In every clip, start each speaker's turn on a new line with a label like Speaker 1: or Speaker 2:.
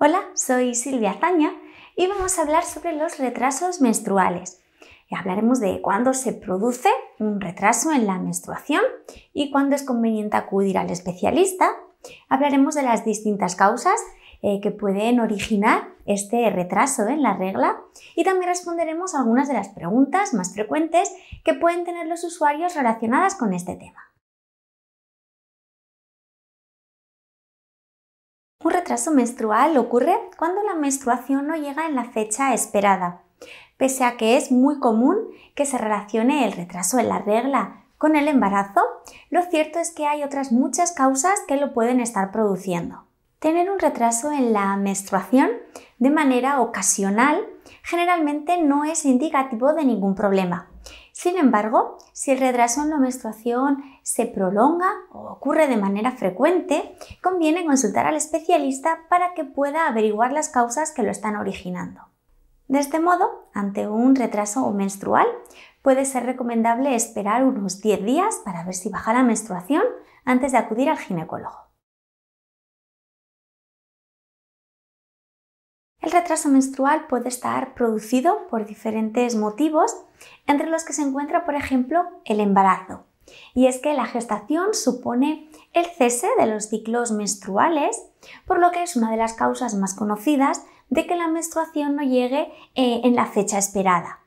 Speaker 1: Hola, soy Silvia Azaña y vamos a hablar sobre los retrasos menstruales. hablaremos de cuándo se produce un retraso en la menstruación y cuándo es conveniente acudir al especialista. Hablaremos de las distintas causas eh, que pueden originar este retraso en la regla y también responderemos algunas de las preguntas más frecuentes que pueden tener los usuarios relacionadas con este tema. Un retraso menstrual ocurre cuando la menstruación no llega en la fecha esperada, pese a que es muy común que se relacione el retraso en la regla con el embarazo, lo cierto es que hay otras muchas causas que lo pueden estar produciendo. Tener un retraso en la menstruación de manera ocasional generalmente no es indicativo de ningún problema. Sin embargo, si el retraso en la menstruación se prolonga o ocurre de manera frecuente, conviene consultar al especialista para que pueda averiguar las causas que lo están originando. De este modo, ante un retraso menstrual, puede ser recomendable esperar unos 10 días para ver si baja la menstruación antes de acudir al ginecólogo. El retraso menstrual puede estar producido por diferentes motivos, entre los que se encuentra, por ejemplo, el embarazo. Y es que la gestación supone el cese de los ciclos menstruales, por lo que es una de las causas más conocidas de que la menstruación no llegue eh, en la fecha esperada.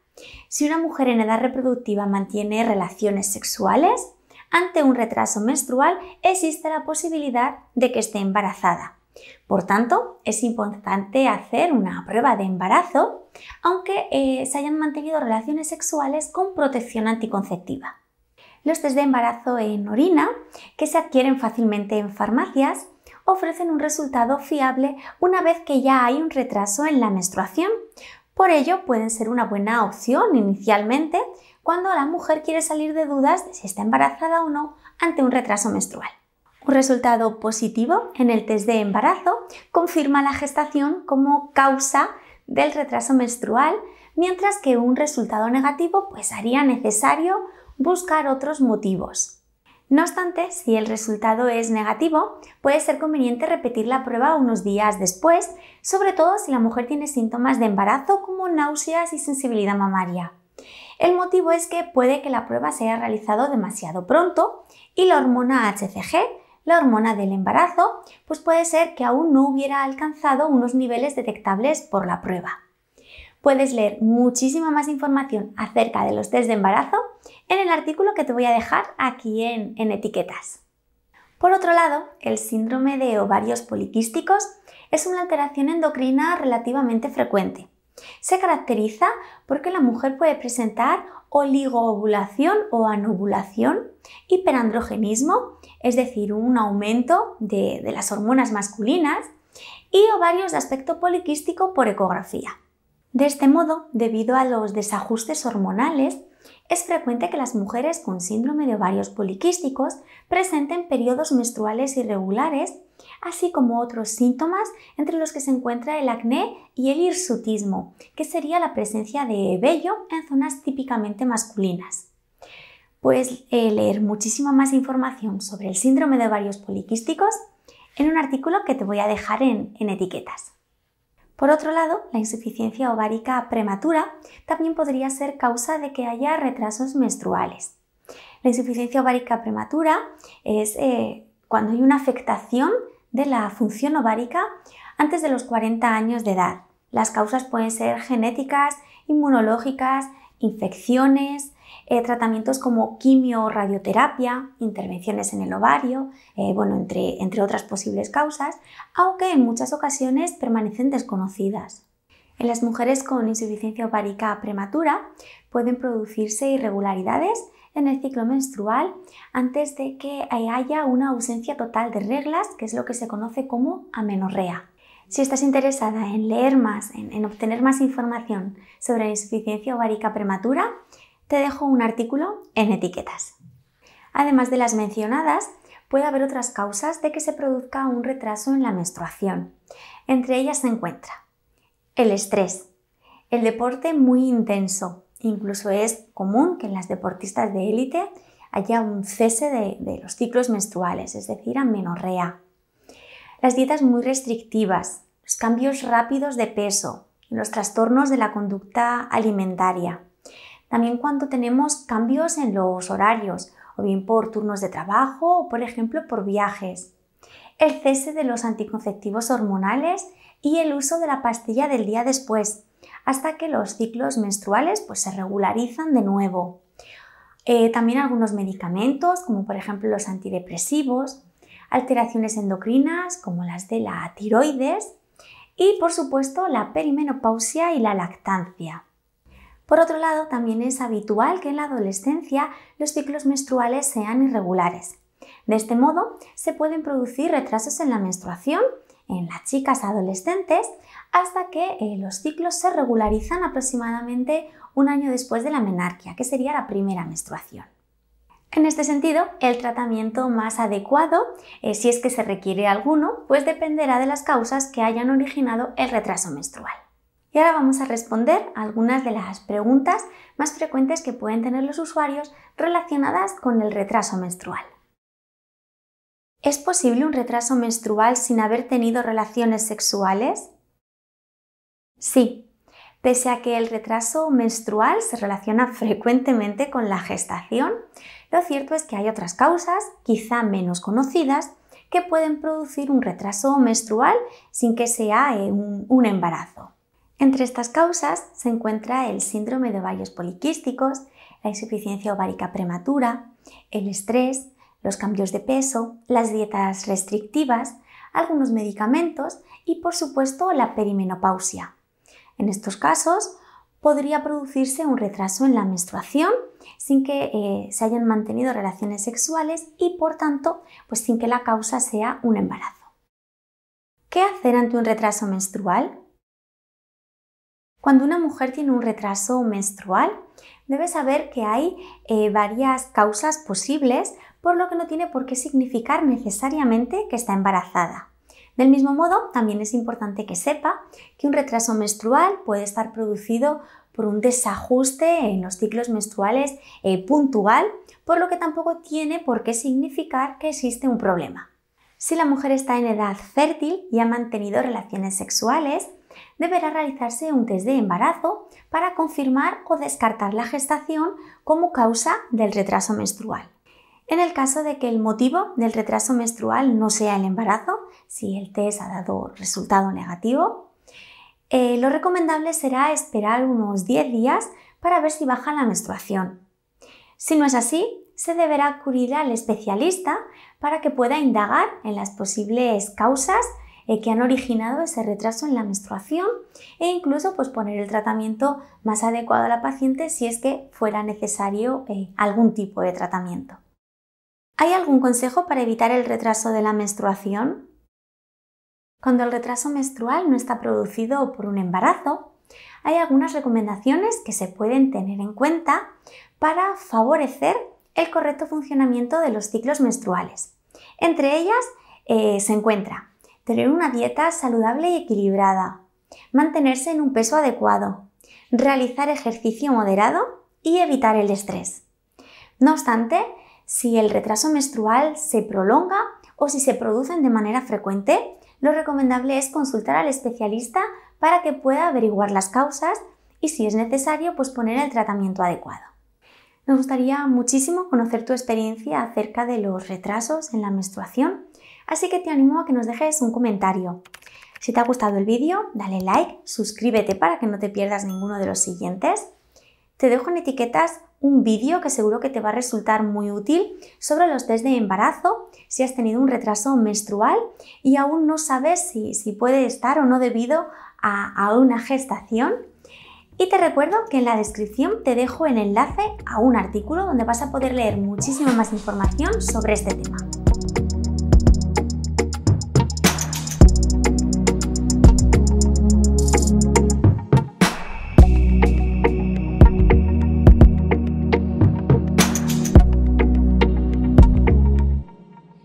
Speaker 1: Si una mujer en edad reproductiva mantiene relaciones sexuales, ante un retraso menstrual existe la posibilidad de que esté embarazada. Por tanto, es importante hacer una prueba de embarazo aunque eh, se hayan mantenido relaciones sexuales con protección anticonceptiva. Los test de embarazo en orina, que se adquieren fácilmente en farmacias, ofrecen un resultado fiable una vez que ya hay un retraso en la menstruación. Por ello, pueden ser una buena opción inicialmente cuando la mujer quiere salir de dudas de si está embarazada o no ante un retraso menstrual. Un resultado positivo en el test de embarazo confirma la gestación como causa del retraso menstrual, mientras que un resultado negativo pues haría necesario buscar otros motivos. No obstante, si el resultado es negativo, puede ser conveniente repetir la prueba unos días después, sobre todo si la mujer tiene síntomas de embarazo como náuseas y sensibilidad mamaria. El motivo es que puede que la prueba se haya realizado demasiado pronto y la hormona HCG la hormona del embarazo, pues puede ser que aún no hubiera alcanzado unos niveles detectables por la prueba. Puedes leer muchísima más información acerca de los test de embarazo en el artículo que te voy a dejar aquí en, en etiquetas. Por otro lado, el síndrome de ovarios poliquísticos es una alteración endocrina relativamente frecuente se caracteriza porque la mujer puede presentar oligoovulación o anovulación, hiperandrogenismo, es decir, un aumento de, las hormonas masculinas, y ovarios de aspecto poliquístico por ecografía. De este modo, debido a los desajustes hormonales, es frecuente que las mujeres con síndrome de ovarios poliquísticos presenten periodos menstruales irregulares así como otros síntomas entre los que se encuentra el acné y el hirsutismo, que sería la presencia de vello en zonas típicamente masculinas. Puedes eh, leer muchísima más información sobre el síndrome de ovarios poliquísticos en un artículo que te voy a dejar en, etiquetas. Por otro lado, la insuficiencia ovárica prematura también podría ser causa de que haya retrasos menstruales. La insuficiencia ovárica prematura es eh, cuando hay una afectación de la función ovárica antes de los 40 años de edad. Las causas pueden ser genéticas, inmunológicas, infecciones, eh, tratamientos como quimio o radioterapia, intervenciones en el ovario, eh, bueno, entre, entre otras posibles causas, aunque en muchas ocasiones permanecen desconocidas. En las mujeres con insuficiencia ovárica prematura pueden producirse irregularidades en el ciclo menstrual antes de que haya una ausencia total de reglas, que es lo que se conoce como amenorrea. Si estás interesada en leer más, en, obtener más información sobre la insuficiencia ovárica prematura, te dejo un artículo en etiquetas. Además de las mencionadas, puede haber otras causas de que se produzca un retraso en la menstruación. Entre ellas se encuentra el estrés, el deporte muy intenso, Incluso es común que en las deportistas de élite haya un cese de, los ciclos menstruales, es decir, amenorrea. Las dietas muy restrictivas, los cambios rápidos de peso, los trastornos de la conducta alimentaria. También cuando tenemos cambios en los horarios, o bien por turnos de trabajo o, por ejemplo, por viajes. El cese de los anticonceptivos hormonales y el uso de la pastilla del día después, hasta que los ciclos menstruales pues, se regularizan de nuevo. Eh, también algunos medicamentos, como por ejemplo los antidepresivos, alteraciones endocrinas, como las de la tiroides, y por supuesto la perimenopausia y la lactancia. Por otro lado, también es habitual que en la adolescencia los ciclos menstruales sean irregulares. De este modo, se pueden producir retrasos en la menstruación en las chicas adolescentes hasta que eh, los ciclos se regularizan aproximadamente un año después de la menarquia, que sería la primera menstruación. En este sentido, el tratamiento más adecuado, eh, si es que se requiere alguno, pues dependerá de las causas que hayan originado el retraso menstrual. Y ahora vamos a responder algunas de las preguntas más frecuentes que pueden tener los usuarios relacionadas con el retraso menstrual. ¿Es posible un retraso menstrual sin haber tenido relaciones sexuales? Sí, pese a que el retraso menstrual se relaciona frecuentemente con la gestación, lo cierto es que hay otras causas, quizá menos conocidas, que pueden producir un retraso menstrual sin que sea eh, un, embarazo. Entre estas causas se encuentra el síndrome de ovarios poliquísticos, la insuficiencia ovárica prematura, el estrés, los cambios de peso, las dietas restrictivas, algunos medicamentos y por supuesto la perimenopausia. En estos casos podría producirse un retraso en la menstruación sin que eh, se hayan mantenido relaciones sexuales y por tanto pues sin que la causa sea un embarazo. ¿Qué hacer ante un retraso menstrual? Cuando una mujer tiene un retraso menstrual, debe saber que hay eh, varias causas posibles por lo que no tiene por qué significar necesariamente que está embarazada. Del mismo modo, también es importante que sepa que un retraso menstrual puede estar producido por un desajuste en los ciclos menstruales eh, puntual, por lo que tampoco tiene por qué significar que existe un problema. Si la mujer está en edad fértil y ha mantenido relaciones sexuales, deberá realizarse un test de embarazo para confirmar o descartar la gestación como causa del retraso menstrual. En el caso de que el motivo del retraso menstrual no sea el embarazo, si el test ha dado resultado negativo, eh, lo recomendable será esperar unos 10 días para ver si baja la menstruación. Si no es así, se deberá acudir al especialista para que pueda indagar en las posibles causas eh, que han originado ese retraso en la menstruación e incluso pues, poner el tratamiento más adecuado a la paciente si es que fuera necesario eh, algún tipo de tratamiento. ¿Hay algún consejo para evitar el retraso de la menstruación? Cuando el retraso menstrual no está producido por un embarazo, hay algunas recomendaciones que se pueden tener en cuenta para favorecer el correcto funcionamiento de los ciclos menstruales. Entre ellas eh, se encuentra tener una dieta saludable y equilibrada, mantenerse en un peso adecuado, realizar ejercicio moderado y evitar el estrés. No obstante, si el retraso menstrual se prolonga o si se producen de manera frecuente, lo recomendable es consultar al especialista para que pueda averiguar las causas y si es necesario, pues poner el tratamiento adecuado. Nos gustaría muchísimo conocer tu experiencia acerca de los retrasos en la menstruación, así que te animo a que nos dejes un comentario. Si te ha gustado el vídeo, dale like, suscríbete para que no te pierdas ninguno de los siguientes te dejo en etiquetas un vídeo que seguro que te va a resultar muy útil sobre los test de embarazo, si has tenido un retraso menstrual y aún no sabes si, puede estar o no debido a, a una gestación. Y te recuerdo que en la descripción te dejo el enlace a un artículo donde vas a poder leer muchísima más información sobre este tema.